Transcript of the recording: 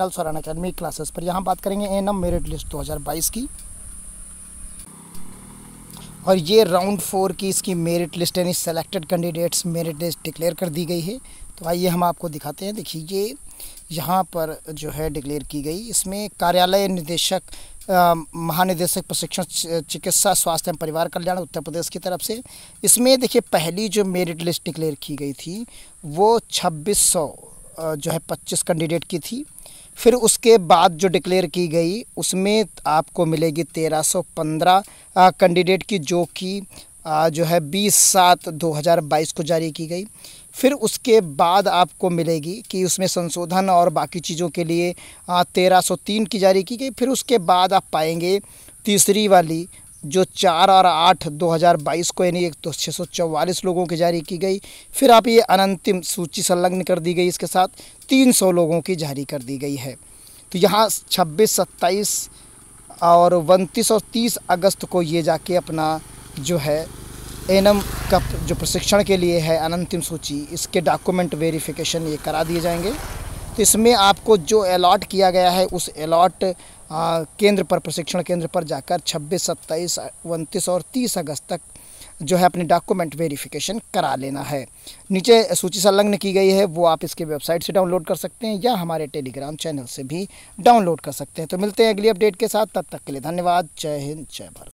नल सौरान academy classes पर यहाँ बात करेंगे एन मेरिट लिस्ट 2022 की और ये राउंड फोर की इसकी मेरिट लिस्ट यानी selected candidates merit list declare कर दी गई है तो आइए हम आपको दिखाते हैं देखिए ये यहाँ पर जो है डिक्लेयर की गई इसमें कार्यालय निदेशक महानिदेशक प्रशिक्षण चिकित्सा स्वास्थ्य एवं परिवार कल्याण उत्तर प्रदेश की तरफ से इसमें देखिए पहली जो मेरिट लिस्ट डिक्लेयर की गई थी वो 2600 जो है 25 कैंडिडेट की थी फिर उसके बाद जो डिक्लेयर की गई उसमें आपको मिलेगी 1315 कैंडिडेट की जो कि जो है 20 सात 2022 को जारी की गई फिर उसके बाद आपको मिलेगी कि उसमें संशोधन और बाकी चीज़ों के लिए तेरह सौ तीन की जारी की गई फिर उसके बाद आप पाएंगे तीसरी वाली जो चार और आठ 2022 को यानी एक तो छः सौ चौवालीस लोगों की जारी की गई फिर आप ये अनंतिम सूची संलग्न कर दी गई इसके साथ 300 लोगों की जारी कर दी गई है तो यहाँ 26, 27 और उनतीस और 30 अगस्त को ये जाके अपना जो है एनम का जो प्रशिक्षण के लिए है अनंतिम सूची इसके डॉक्यूमेंट वेरिफिकेशन ये करा दिए जाएंगे तो इसमें आपको जो अलाट किया गया है उस अलाट केंद्र पर प्रशिक्षण केंद्र पर जाकर 26, 27, उनतीस और 30 अगस्त तक जो है अपने डॉक्यूमेंट वेरिफिकेशन करा लेना है नीचे सूची संलग्न की गई है वो आप इसके वेबसाइट से डाउनलोड कर सकते हैं या हमारे टेलीग्राम चैनल से भी डाउनलोड कर सकते हैं तो मिलते हैं अगली अपडेट के साथ तब तक के लिए धन्यवाद जय हिंद जय भारत